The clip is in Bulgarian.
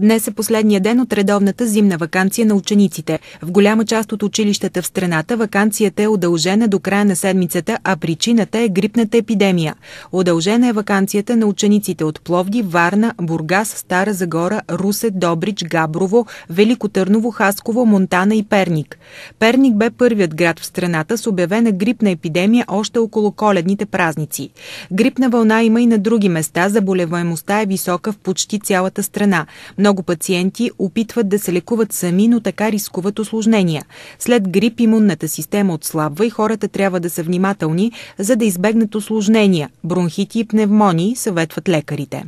Днес е последния ден от редовната зимна вакансия на учениците. В голяма част от училищата в страната вакансията е удължена до края на седмицата, а причината е грипната епидемия. Удължена е вакансията на учениците от Пловди, Варна, Бургас, Стара Загора, Русе, Добрич, Габрово, Велико Търново, Хасково, Монтана и Перник. Перник бе първият град в страната с обявена грипна епидемия още около коледните празници. Грипна вълна има и на други места, заболеваемостта е висока в почти цялата страна. Много много пациенти опитват да се лекуват сами, но така рискуват осложнения. След грип имунната система отслабва и хората трябва да са внимателни, за да избегнат осложнения, бронхити и пневмонии, съветват лекарите.